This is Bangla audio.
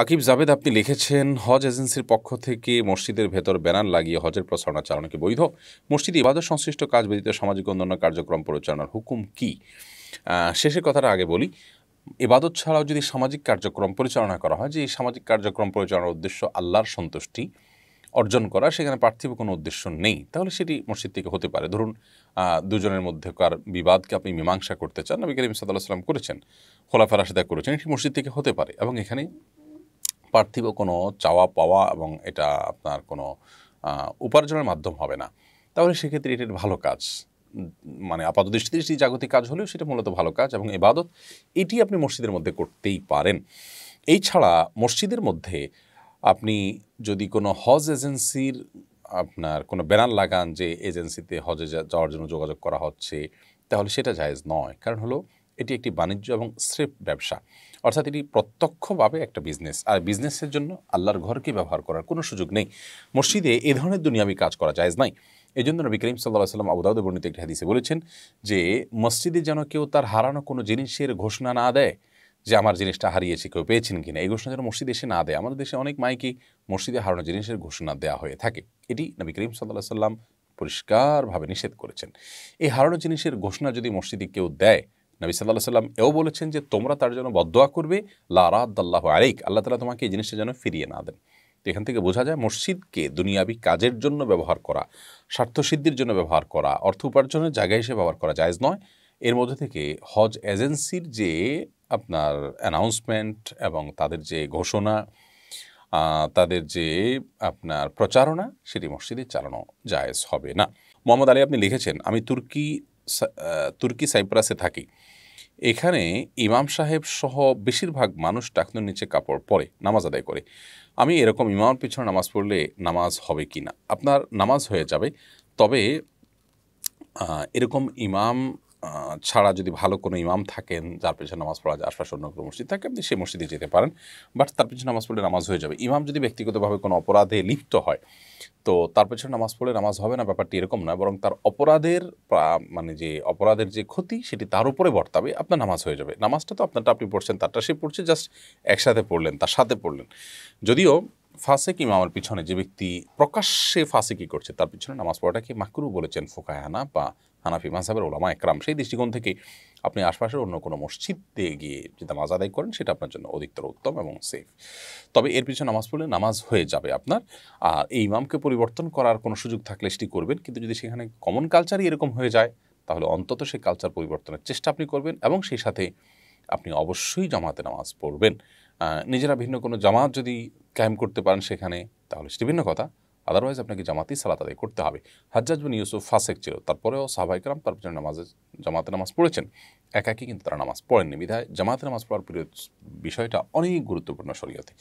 আকিব জাবেদ আপনি লিখেছেন হজ এজেন্সির পক্ষ থেকে মসজিদের ভেতর ব্যানার লাগিয়ে হজের প্রচারণা চালানো কি বৈধ মসজিদ ইবাদত সংশ্লিষ্ট কাজ ব্যতীত সামাজিক অন্যান্য কার্যক্রম পরিচালনার হুকুম কি শেষের কথাটা আগে বলি ইবাদত ছাড়াও যদি সামাজিক কার্যক্রম পরিচালনা করা হয় যে এই সামাজিক কার্যক্রম পরিচালনার উদ্দেশ্য আল্লাহর সন্তুষ্টি অর্জন করা সেখানে পার্থিব কোনো উদ্দেশ্য নেই তাহলে সেটি মসজিদ থেকে হতে পারে ধরুন দুজনের মধ্যেকার বিবাদকে আপনি মীমাংসা করতে চান নবী করিম সাদাল্লাহ সাল্লাম করেছেন খোলাফার করেছেন এটি মসজিদ থেকে হতে পারে এবং এখানে পার্থিব কোনো চাওয়া পাওয়া এবং এটা আপনার কোনো উপার্জনের মাধ্যম হবে না তাহলে সেক্ষেত্রে এটা ভালো কাজ মানে আপাত দৃষ্টিতে জাগতিক কাজ হলেও সেটা মূলত ভালো কাজ এবং এবাদত এটি আপনি মসজিদের মধ্যে করতেই পারেন এই ছাড়া মসজিদের মধ্যে আপনি যদি কোনো হজ এজেন্সির আপনার কোনো ব্যানার লাগান যে এজেন্সিতে হজে যাওয়ার জন্য যোগাযোগ করা হচ্ছে তাহলে সেটা জায়েজ নয় কারণ হলো এটি একটি বাণিজ্য এবং স্রেফ ব্যবসা অর্থাৎ এটি প্রত্যক্ষভাবে একটা বিজনেস আর বিজনেসের জন্য আল্লাহর ঘরকে ব্যবহার করার কোনো সুযোগ নেই মসজিদে এ ধরনের দুনিয়ামি কাজ করা যায় নাই এই জন্য নবী করিম সাল্লাহ সাল্লাম আবুদাউদ বর্ণিত একটি হাদিসে বলেছেন যে মসজিদে যেন কেউ তার হারানো কোনো জিনিসের ঘোষণা না দেয় যে আমার জিনিসটা হারিয়েছে কেউ পেয়েছেন কিনা এই ঘোষণা যেন মসজিদে এসে না দেয় আমাদের দেশে অনেক মাইকে মসজিদে হারানো জিনিসের ঘোষণা দেওয়া হয়ে থাকে এটি নবী করিম সাল্লাহ সাল্লাম পরিষ্কারভাবে নিষেধ করেছেন এই হারানো জিনিসের ঘোষণা যদি মসজিদে কেউ দেয় নবী সাল্লাহ সাল্লাম এও বলেছেন যে তোমরা তার জন্য বদোয়া করবে লারাদ্দাল্লাহ আরেক আল্লাহ তালা তোমাকে এই জিনিসটা যেন ফিরিয়ে না দেন তো এখান থেকে বোঝা যায় মসজিদকে দুনিয়াবি কাজের জন্য ব্যবহার করা স্বার্থসিদ্ধির জন্য ব্যবহার করা অর্থ উপার্জনের জায়গা হিসেবে ব্যবহার করা যায়জ নয় এর মধ্যে থেকে হজ এজেন্সির যে আপনার অ্যানাউন্সমেন্ট এবং তাদের যে ঘোষণা তাদের যে আপনার প্রচারণা সেটি মসজিদে চালানো জায়েজ হবে না মোহাম্মদ আলী আপনি লিখেছেন আমি তুর্কি তুর্কি সাইপ্রাসে থাকি এখানে ইমাম সাহেব সহ বেশিরভাগ মানুষ টাকনুর নিচে কাপড় পরে নামাজ আদায় করে আমি এরকম ইমামের পিছনে নামাজ পড়লে নামাজ হবে কি না আপনার নামাজ হয়ে যাবে তবে এরকম ইমাম ছাড়া যদি ভালো কোনো ইমাম থাকেন যার পেছনে নামাজ পড়া যায় আশপাশে অন্য কোনো মসজিদ থাকে আপনি সেই মসজিদে যেতে পারেন বাট তার পেছনে নামাজ পড়লে নামাজ হয়ে যাবে ইমাম যদি ব্যক্তিগতভাবে কোনো অপরাধে লিপ্ত হয় তো তার পেছনে নামাজ পড়লে নামাজ হবে না ব্যাপারটি এরকম নয় বরং তার অপরাধের মানে যে অপরাধের যে ক্ষতি সেটি তার উপরে বর্তাবে আপনার নামাজ হয়ে যাবে নামাজটা তো আপনারটা আপনি পড়ছেন তারটা সে পড়ছে জাস্ট একসাথে পড়লেন তার সাথে পড়লেন যদিও ফাসেক ইমামের পিছনে যে ব্যক্তি প্রকাশ্যে ফাসেকি করছে তার পিছনে নামাজ পড়াটাকে মাকরু বলেছেন ফোকায় হানা বা হানাফি মাহাবের ওলামা একরাম সেই দৃষ্টিকোণ থেকে আপনি আশপাশের অন্য কোনো মসজিদে গিয়ে যে নামাজ আদায় করেন সেটা আপনার জন্য অধিকতর উত্তম এবং সেফ তবে এর পিছনে নামাজ পড়লে নামাজ হয়ে যাবে আপনার আর এই ইমামকে পরিবর্তন করার কোনো সুযোগ থাকলে সেটি করবেন কিন্তু যদি সেখানে কমন কালচারই এরকম হয়ে যায় তাহলে অন্তত সেই কালচার পরিবর্তনের চেষ্টা আপনি করবেন এবং সেই সাথে আপনি অবশ্যই জামাতে নামাজ পড়বেন নিজেরা ভিন্ন কোনো জামাত যদি ক্যাম করতে পারেন সেখানে তাহলে সেটি ভিন্ন কথা আদারওয়াইজ আপনাকে জামাতি সালাত আদায় করতে হবে হাজ্জাজ বিন ইউসুফ ফাসেক ছিল তারপরেও সাহাবাইকরাম তার পিছনে নামাজে জামাতে নামাজ পড়েছেন একাকি কিন্তু তারা নামাজ পড়েননি বিধায় জামাতে নামাজ পড়ার বিষয়টা অনেক গুরুত্বপূর্ণ শরীয়তে